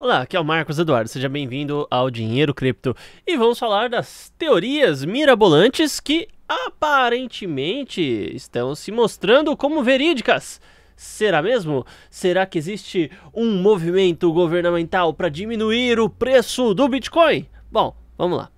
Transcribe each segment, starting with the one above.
Olá, aqui é o Marcos Eduardo, seja bem-vindo ao Dinheiro Cripto e vamos falar das teorias mirabolantes que aparentemente estão se mostrando como verídicas. Será mesmo? Será que existe um movimento governamental para diminuir o preço do Bitcoin? Bom, vamos lá.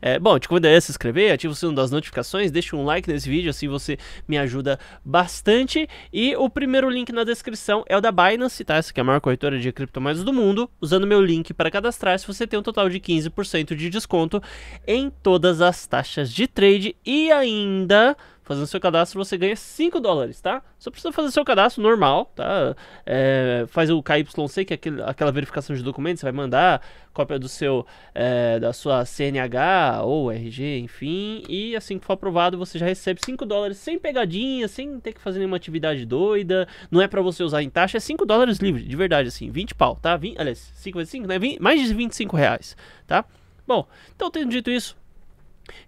É, bom, te convido a se inscrever, ativa o sino das notificações, deixa um like nesse vídeo, assim você me ajuda bastante. E o primeiro link na descrição é o da Binance, tá? Essa que é a maior corretora de criptomoedas do mundo. Usando meu link para cadastrar, se você tem um total de 15% de desconto em todas as taxas de trade e ainda Fazendo seu cadastro, você ganha 5 dólares, tá? Só precisa fazer seu cadastro normal, tá? É, faz o KYC, que é aquele, aquela verificação de documentos, você vai mandar cópia do seu, é, da sua CNH ou RG, enfim. E assim que for aprovado, você já recebe 5 dólares sem pegadinha, sem ter que fazer nenhuma atividade doida. Não é para você usar em taxa, é 5 dólares livre, de verdade, assim, 20 pau, tá? 20, aliás, 5 vezes 5, né? 20, mais de 25 reais, tá? Bom, então tendo dito isso,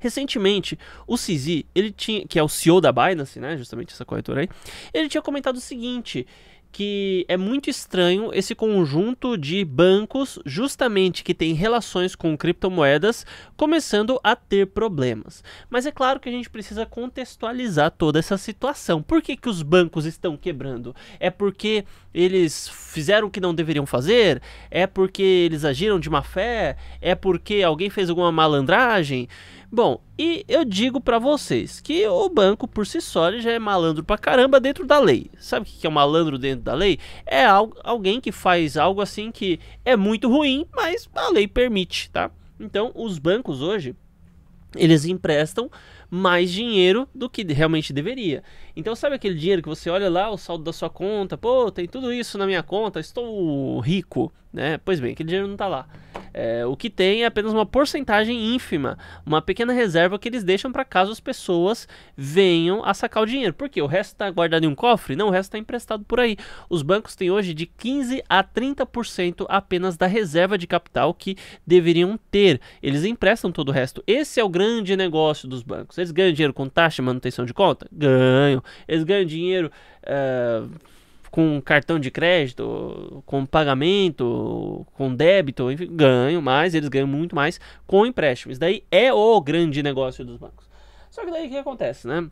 Recentemente, o CZ, ele tinha, que é o CEO da Binance, né, justamente essa corretora aí, ele tinha comentado o seguinte, que é muito estranho esse conjunto de bancos, justamente que tem relações com criptomoedas, começando a ter problemas. Mas é claro que a gente precisa contextualizar toda essa situação. Por que, que os bancos estão quebrando? É porque eles fizeram o que não deveriam fazer? É porque eles agiram de má fé? É porque alguém fez alguma malandragem? Bom, e eu digo para vocês que o banco por si só já é malandro pra caramba dentro da lei. Sabe o que é um malandro dentro da lei? É alguém que faz algo assim que é muito ruim, mas a lei permite, tá? Então, os bancos hoje, eles emprestam mais dinheiro do que realmente deveria. Então, sabe aquele dinheiro que você olha lá, o saldo da sua conta, pô, tem tudo isso na minha conta, estou rico. Né? Pois bem, aquele dinheiro não está lá. É, o que tem é apenas uma porcentagem ínfima, uma pequena reserva que eles deixam para caso as pessoas venham a sacar o dinheiro. Porque o resto está guardado em um cofre? Não, o resto está emprestado por aí. Os bancos têm hoje de 15 a 30% apenas da reserva de capital que deveriam ter. Eles emprestam todo o resto. Esse é o grande negócio dos bancos. Eles ganham dinheiro com taxa e manutenção de conta? Ganham. Eles ganham dinheiro. Uh com cartão de crédito, com pagamento, com débito, enfim, ganham mais, eles ganham muito mais com empréstimos. Daí é o grande negócio dos bancos. Só que daí o que acontece, né?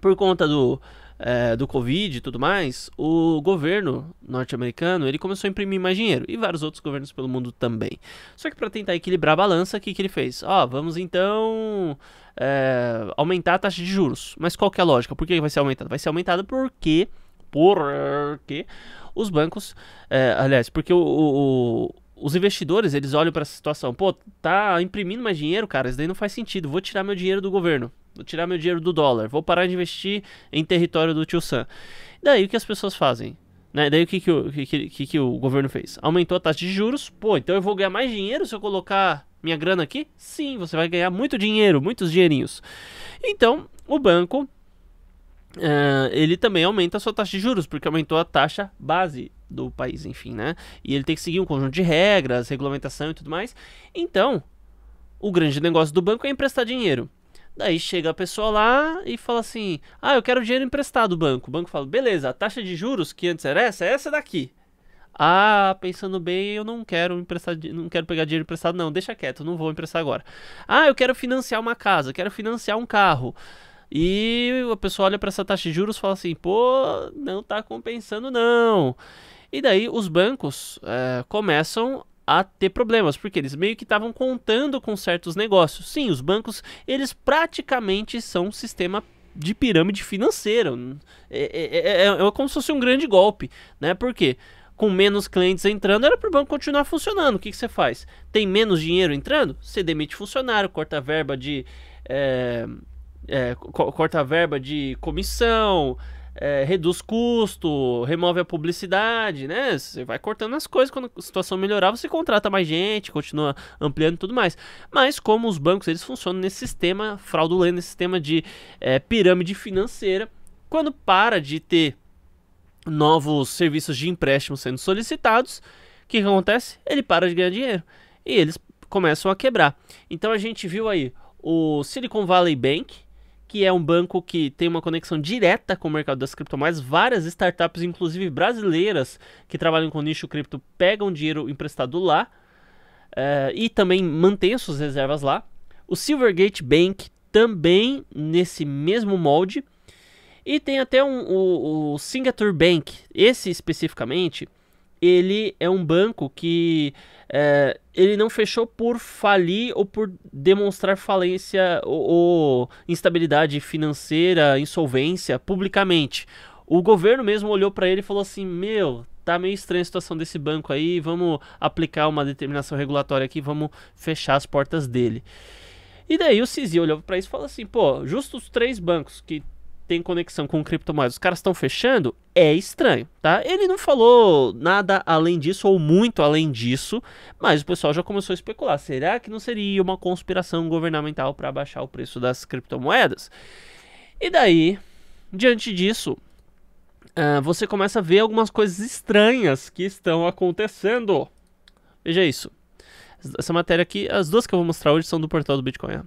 Por conta do, é, do Covid e tudo mais, o governo norte-americano ele começou a imprimir mais dinheiro e vários outros governos pelo mundo também. Só que para tentar equilibrar a balança, o que, que ele fez? Ó, oh, vamos então é, aumentar a taxa de juros. Mas qual que é a lógica? Por que vai ser aumentada? Vai ser aumentada porque porque eh, os bancos, é, aliás, porque o, o, os investidores eles olham para essa situação, pô, tá imprimindo mais dinheiro, cara, isso daí não faz sentido, vou tirar meu dinheiro do governo, vou tirar meu dinheiro do dólar, vou parar de investir em território do tio Sam. Daí o que as pessoas fazem? Né? Daí o que que o, que, que, que, o governo fez? Aumentou a taxa de juros, pô, então eu vou ganhar mais dinheiro se eu colocar minha grana aqui? Sim, você vai ganhar muito dinheiro, muitos dinheirinhos. Então, o banco Uh, ele também aumenta a sua taxa de juros, porque aumentou a taxa base do país, enfim, né? E ele tem que seguir um conjunto de regras, regulamentação e tudo mais. Então, o grande negócio do banco é emprestar dinheiro. Daí chega a pessoa lá e fala assim: Ah, eu quero dinheiro emprestado do banco. O banco fala: Beleza, a taxa de juros que antes era essa, é essa daqui. Ah, pensando bem, eu não quero emprestar, não quero pegar dinheiro emprestado, não, deixa quieto, não vou emprestar agora. Ah, eu quero financiar uma casa, quero financiar um carro. E a pessoa olha para essa taxa de juros e fala assim: pô, não está compensando, não. E daí os bancos é, começam a ter problemas, porque eles meio que estavam contando com certos negócios. Sim, os bancos, eles praticamente são um sistema de pirâmide financeira. É, é, é, é como se fosse um grande golpe, né? Por quê? Com menos clientes entrando, era para o banco continuar funcionando. O que, que você faz? Tem menos dinheiro entrando? Você demite funcionário, corta a verba de é, co corta a verba de comissão, é, reduz custo, remove a publicidade, né? Você vai cortando as coisas, quando a situação melhorar, você contrata mais gente, continua ampliando tudo mais. Mas como os bancos eles funcionam nesse sistema fraudulento, nesse sistema de é, pirâmide financeira, quando para de ter novos serviços de empréstimo sendo solicitados, o que, que acontece? Ele para de ganhar dinheiro e eles começam a quebrar. Então a gente viu aí o Silicon Valley Bank, que é um banco que tem uma conexão direta com o mercado das criptomoedas. Várias startups, inclusive brasileiras, que trabalham com nicho cripto, pegam dinheiro emprestado lá uh, e também mantêm suas reservas lá. O Silvergate Bank também nesse mesmo molde. E tem até um, o, o Singapore Bank, esse especificamente, ele é um banco que é, ele não fechou por falir ou por demonstrar falência ou, ou instabilidade financeira, insolvência publicamente. O governo mesmo olhou para ele e falou assim: Meu, tá meio estranha a situação desse banco aí, vamos aplicar uma determinação regulatória aqui, vamos fechar as portas dele. E daí o Cizi olhou para isso e falou assim: pô, justo os três bancos que tem conexão com criptomoedas, os caras estão fechando, é estranho, tá? Ele não falou nada além disso ou muito além disso, mas o pessoal já começou a especular. Será que não seria uma conspiração governamental para baixar o preço das criptomoedas? E daí, diante disso, uh, você começa a ver algumas coisas estranhas que estão acontecendo. Veja isso. Essa matéria aqui, as duas que eu vou mostrar hoje são do portal do Bitcoin.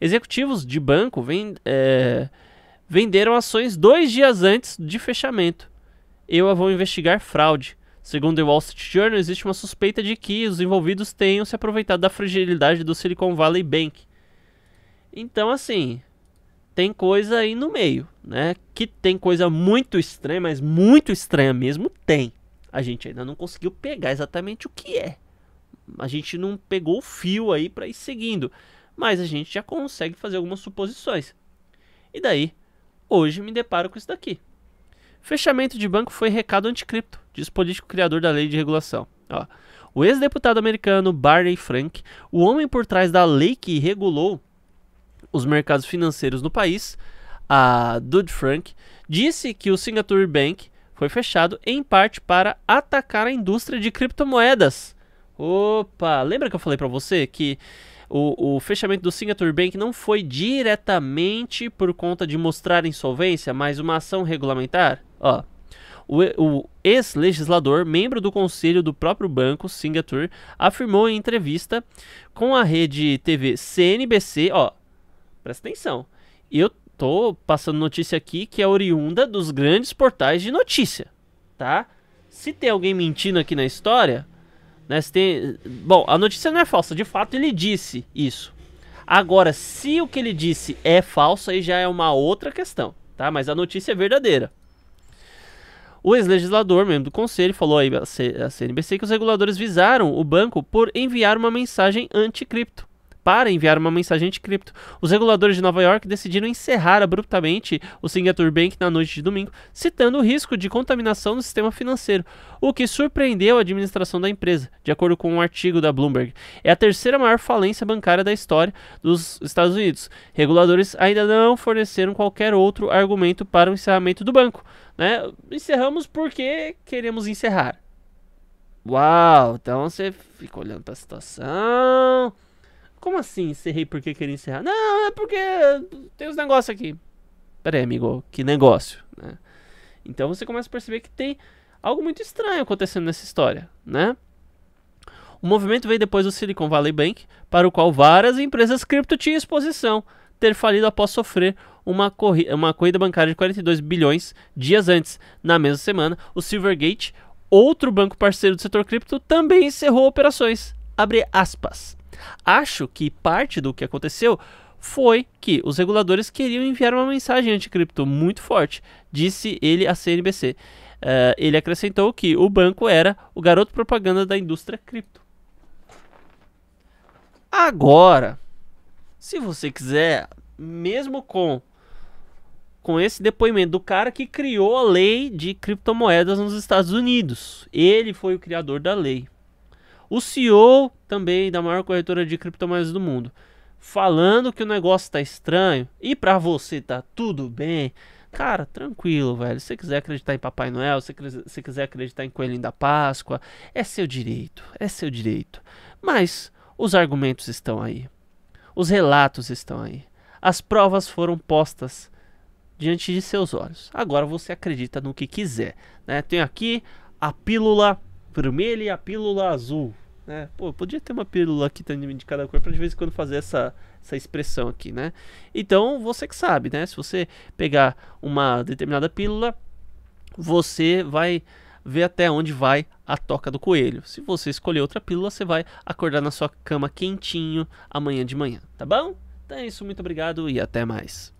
Executivos de banco vêm. É, eh, venderam ações dois dias antes de fechamento. Eu a vou investigar fraude. Segundo o Wall Street Journal, existe uma suspeita de que os envolvidos tenham se aproveitado da fragilidade do Silicon Valley Bank. Então, assim, tem coisa aí no meio, né? Que tem coisa muito estranha, mas muito estranha mesmo, tem. A gente ainda não conseguiu pegar exatamente o que é. A gente não pegou o fio aí para ir seguindo, mas a gente já consegue fazer algumas suposições. E daí Hoje me deparo com isso daqui. Fechamento de banco foi recado anticripto, diz político criador da lei de regulação. Ó, o ex-deputado americano Barney Frank, o homem por trás da lei que regulou os mercados financeiros no país, a Dodd-Frank, disse que o Singapore Bank foi fechado em parte para atacar a indústria de criptomoedas. Opa, lembra que eu falei para você que o, o fechamento do Signature Bank não foi diretamente por conta de mostrar insolvência, mas uma ação regulamentar? Ó, o, ex-legislador, membro do conselho do próprio banco, Singapore, afirmou em entrevista com a rede TV CNBC, ó, presta atenção, eu tô passando notícia aqui que é oriunda dos grandes portais de notícia, tá? Se tem alguém mentindo aqui na história, né? Se tem... Bom, a notícia não é falsa, de fato ele disse isso. Agora, se o que ele disse é falso, aí já é uma outra questão, tá? Mas a notícia é verdadeira. O ex-legislador, membro do conselho, falou aí à CNBC que os reguladores visaram o banco por enviar uma mensagem anticripto para enviar uma mensagem de cripto, Os reguladores de Nova York decidiram encerrar abruptamente o Signature Bank na noite de domingo, citando o risco de contaminação no sistema financeiro, o que surpreendeu a administração da empresa, de acordo com um artigo da Bloomberg. É a terceira maior falência bancária da história dos Estados Unidos. Reguladores ainda não forneceram qualquer outro argumento para o encerramento do banco. Né? Encerramos porque queremos encerrar. Uau, então você fica olhando para a situação. Como assim encerrei porque queria encerrar? Não, é porque tem os negócios aqui. Pera aí, amigo, que negócio, né? Então você começa a perceber que tem algo muito estranho acontecendo nessa história, né? O movimento veio depois do Silicon Valley Bank, para o qual várias empresas cripto tinham exposição, ter falido após sofrer uma, corri uma corrida bancária de 42 bilhões dias antes. Na mesma semana, o Silvergate, outro banco parceiro do setor cripto, também encerrou operações. Abre aspas. Acho que parte do que aconteceu foi que os reguladores queriam enviar uma mensagem anticripto muito forte, disse ele à CNBC. Uh, eh, ele acrescentou que o banco era o garoto propaganda da indústria cripto. Agora, se você quiser, mesmo com com esse depoimento do cara que criou a lei de criptomoedas nos Estados Unidos, ele foi o criador da lei. O CEO também da maior corretora de criptomoedas do mundo, falando que o negócio está estranho e para você tá tudo bem. Cara, tranquilo, velho. Se você quiser acreditar em Papai Noel, se você quiser acreditar em Coelhinho da Páscoa, é seu direito, é seu direito. Mas os argumentos estão aí. Os relatos estão aí. As provas foram postas diante de seus olhos. Agora você acredita no que quiser. Né? Tem aqui a pílula vermelha e a pílula azul né? Pô, podia ter uma pílula aqui de cada cor para de vez em quando fazer essa, essa expressão aqui, né? Então, você que sabe, né? Se você pegar uma determinada pílula, você vai ver até onde vai a toca do coelho. Se você escolher outra pílula, você vai acordar na sua cama quentinho amanhã de manhã, tá bom? Então é isso, muito obrigado e até mais.